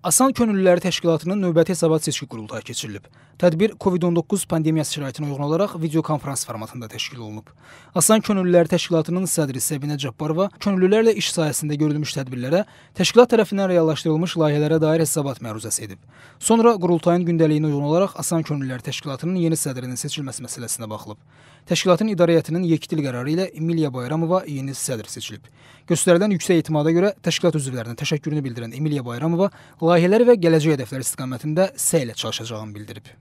Asan Könüllüləri Təşkilatının növbəti hesabat seçki qurultayı keçirilib. Tədbir COVID-19 pandemiyası şəraitinə uyğun olaraq videokonfrans formatında təşkil olunub. Asan Könüllüləri Təşkilatının sədri Səbinə Cabbarova könüllülərlə iş sahəsində görülmüş tədbirlərə təşkilat tərəfindən reallaşdırılmış layihələrə dair hesabat məruzəsi edib. Sonra qurultayın gündəliyinə uyğun olaraq Asan Könüllüləri Təşkilatının yeni sədrinin seçilməsi məsələsinə baxılıb. Təşkilatın idarəyyətinin yekdil qərarı ilə Emiliya Bayramova yeni sədr seçilib. Göstərilən yüksək etimada görə təşkilat üzvlərinə təşəkkürünü bildirən Emiliya Bayramova layihələr və gələcək hədəfləri istiqamətində S ilə çalışacağını bildirib.